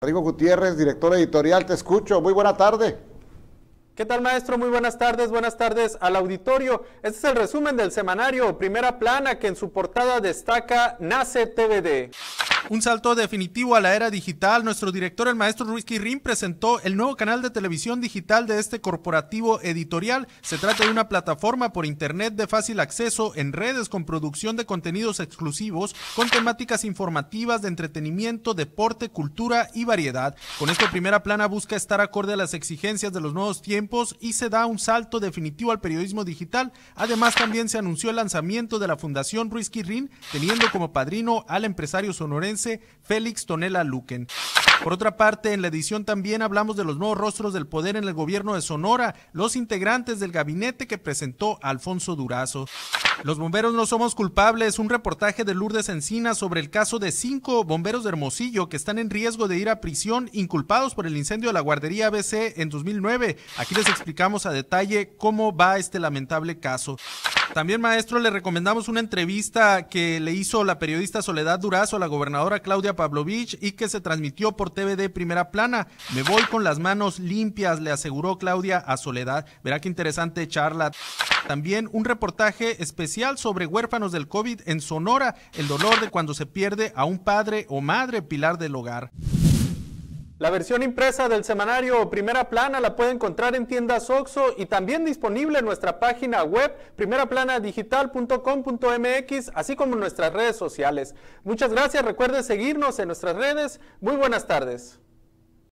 Rodrigo Gutiérrez, director editorial, te escucho. Muy buena tarde. ¿Qué tal, maestro? Muy buenas tardes, buenas tardes al auditorio. Este es el resumen del semanario Primera Plana que en su portada destaca Nace TVD. Un salto definitivo a la era digital. Nuestro director, el maestro Ruiz Quirín, presentó el nuevo canal de televisión digital de este corporativo editorial. Se trata de una plataforma por internet de fácil acceso en redes con producción de contenidos exclusivos con temáticas informativas de entretenimiento, deporte, cultura y variedad. Con esto, Primera Plana busca estar acorde a las exigencias de los nuevos tiempos y se da un salto definitivo al periodismo digital. Además, también se anunció el lanzamiento de la Fundación Ruiz Quirín, teniendo como padrino al empresario sonorense Félix Tonela Luquen. Por otra parte, en la edición también hablamos de los nuevos rostros del poder en el gobierno de Sonora, los integrantes del gabinete que presentó Alfonso Durazo. Los bomberos no somos culpables, un reportaje de Lourdes Encina sobre el caso de cinco bomberos de Hermosillo que están en riesgo de ir a prisión inculpados por el incendio de la guardería ABC en 2009. Aquí les explicamos a detalle cómo va este lamentable caso. También, maestro, le recomendamos una entrevista que le hizo la periodista Soledad Durazo a la gobernadora Claudia Pavlovich y que se transmitió por TV de Primera Plana. Me voy con las manos limpias, le aseguró Claudia a Soledad. Verá qué interesante charla. También un reportaje especial sobre huérfanos del COVID en Sonora, el dolor de cuando se pierde a un padre o madre pilar del hogar. La versión impresa del semanario Primera Plana la puede encontrar en tiendas OXO y también disponible en nuestra página web primeraplanadigital.com.mx, así como en nuestras redes sociales. Muchas gracias, recuerde seguirnos en nuestras redes. Muy buenas tardes.